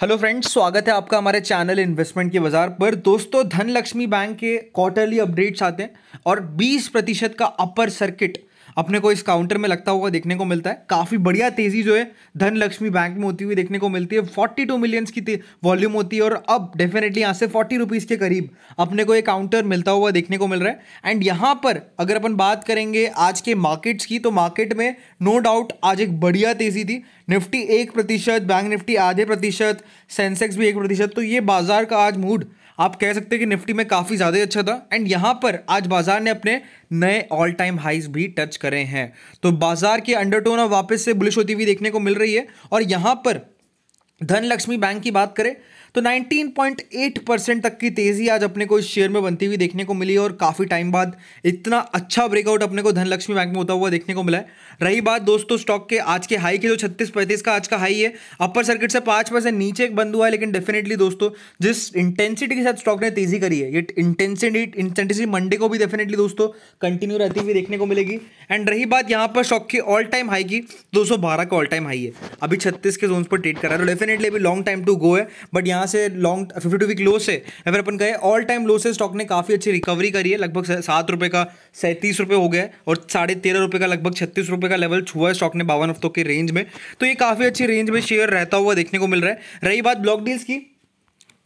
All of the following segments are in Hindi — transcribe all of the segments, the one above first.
हेलो फ्रेंड्स स्वागत है आपका हमारे चैनल इन्वेस्टमेंट के बाजार पर दोस्तों धनलक्ष्मी बैंक के क्वार्टरली अपडेट्स आते हैं और 20 प्रतिशत का अपर सर्किट अपने को इस काउंटर में लगता हुआ देखने को मिलता है काफ़ी बढ़िया तेज़ी जो है धनलक्ष्मी बैंक में होती हुई देखने को मिलती है फोर्टी टू मिलियंस की वॉल्यूम होती है और अब डेफिनेटली यहाँ से फोर्टी रुपीज़ के करीब अपने को ये काउंटर मिलता हुआ देखने को मिल रहा है एंड यहाँ पर अगर अपन बात करेंगे आज के मार्केट्स की तो मार्केट में नो डाउट आज एक बढ़िया तेज़ी थी निफ्टी एक प्रतिशत बैंक निफ्टी आधे प्रतिशत सेंसेक्स भी एक प्रतिशत तो ये बाज़ार का आज मूड आप कह सकते हैं कि निफ्टी में काफ़ी ज़्यादा अच्छा था एंड यहां पर आज बाजार ने अपने नए ऑल टाइम हाइज भी टच करे हैं तो बाजार की अंडरटोन वापस से बुलिश होती हुई देखने को मिल रही है और यहां पर धनलक्ष्मी बैंक की बात करें तो 19.8 परसेंट तक की तेज़ी आज अपने को इस शेयर में बनती हुई देखने को मिली और काफ़ी टाइम बाद इतना अच्छा ब्रेकआउट अपने को धनलक्ष्मी बैंक में होता हुआ देखने को मिला है रही बात दोस्तों स्टॉक के आज के हाई के जो छत्तीस पैंतीस का आज का हाई है अपर सर्किट से पांच परसेंट नीचे एक बंद हुआ है लेकिन डेफिनेटली दोस्तों जिस इंटेंसिटी के साथ स्टॉक ने तेज़ी करी है ये इंटेंसिटी इंटेंसिटी मंडे को भी डेफिनेटली दोस्तों कंटिन्यू रहती हुई देखने को मिलेगी एंड रही बात यहाँ पर स्टॉक की ऑल टाइम हाई की दो का ऑल टाइम हाई है अभी छत्तीस के जोन पर ट्रेड कर रहा है तो डेफिनेटली अभी लॉन्ग टाइम टू गो है बट यहाँ यहाँ से long fifty two week low से या फिर अपन कहे ऑल टाइम लो से स्टॉक ने काफ़ी अच्छी रिकवरी करी है लगभग सात रुपये का सैंतीस रुपये हो गया और साढ़े तेरह रुपये का लगभग छत्तीस रुपये का लेवल छुआ है स्टॉक ने बावन हफ्तों के रेंज में तो ये काफ़ी अच्छी रेंज में शेयर रहता हुआ देखने को मिल रहा है रही बात ब्लॉक डील्स की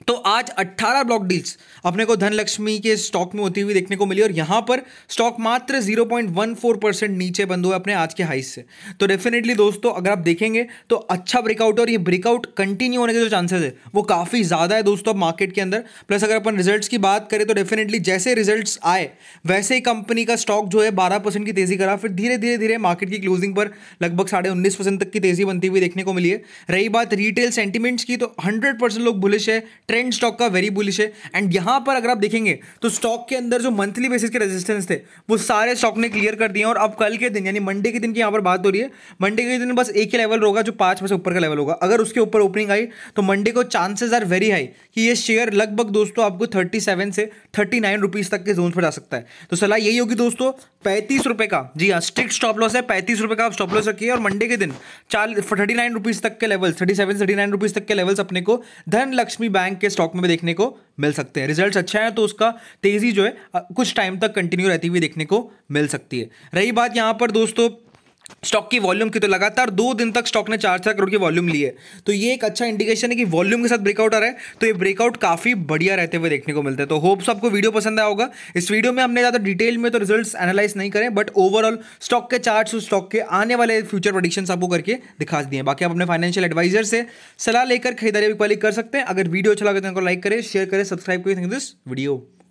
तो आज 18 ब्लॉक डील्स अपने को धनलक्ष्मी के स्टॉक में होती हुई देखने को मिली और यहां पर स्टॉक मात्र 0.14 परसेंट नीचे बंद हुआ अपने आज के हाइस से तो डेफिनेटली दोस्तों अगर आप देखेंगे तो अच्छा ब्रेकआउट और ये ब्रेकआउट कंटिन्यू होने के जो चांसेस है वो काफ़ी ज़्यादा है दोस्तों अब मार्केट के अंदर प्लस अगर अपन रिजल्ट की बात करें तो डेफिनेटली जैसे रिजल्ट आए वैसे ही कंपनी का स्टॉक जो है बारह की तेज़ी करा फिर धीरे धीरे धीरे मार्केट की क्लोजिंग पर लगभग साढ़े उन्नीस तक की तेज़ी बनती हुई देखने को मिली है रही बात रिटेल सेंटिमेंट्स की तो हंड्रेड लोग बुलिश है ट्रेंड स्टॉक का वेरी बुलिश है एंड यहां पर अगर आप देखेंगे तो स्टॉक के अंदर जो मंथली बेसिस के रेजिस्टेंस थे वो सारे स्टॉक ने क्लियर कर दिए और अब कल के दिन यानी मंडे के दिन की यहां पर बात हो रही है मंडे के दिन बस एक ही लेवल होगा जो पांच में से ऊपर का लेवल होगा अगर उसके ऊपर ओपनिंग आई तो मंडे को चांसेस आर वेरी हाई कि ये शेयर लगभग दोस्तों आपको थर्टी से थर्टी नाइन तक के जोन पर जा सकता है तो सलाह यही होगी दोस्तों पैंतीस का जी हाँ स्ट्रिक्ट स्टॉप लॉस है पैंतीस का आप स्टॉप लॉस रखिए और मंडे के दिन चार थर्टी नाइन तक के level thirty seven thirty nine rupees तक के लेवल्स अपने को धन लक्ष्मी बैंक के स्टॉक में भी देखने को मिल सकते हैं रिजल्ट्स अच्छा है तो उसका तेज़ी जो है कुछ टाइम तक कंटिन्यू रहती हुई देखने को मिल सकती है रही बात यहाँ पर दोस्तों स्टॉक की वॉल्यूम की तो लगातार दो दिन तक स्टॉक ने चार चार करोड़ की वॉल्यूम ली है तो ये एक अच्छा इंडिकेशन है कि वॉल्यूम के साथ ब्रेकआउट आ रहा है तो ये ब्रेकआउट काफ़ी बढ़िया रहते हुए देखने को मिलते हैं तो होप्स आपको वीडियो पसंद आया होगा इस वीडियो में हमने ज़्यादा डिटेल में तो रिजल्ट एनालाइज नहीं करें बट ओवरऑल स्टॉक के और स्टॉक के आने वाले फ्यूचर प्रोडिक्शन आपको करके दिखा दिए बाकी आप अपने फाइनेंशियल एडवाइजर से सलाह लेकर खरीदारी वाली कर सकते हैं अगर वीडियो अच्छा लगे तो लाइक करें शेयर करें सब्सक्राइब करें दिस वीडियो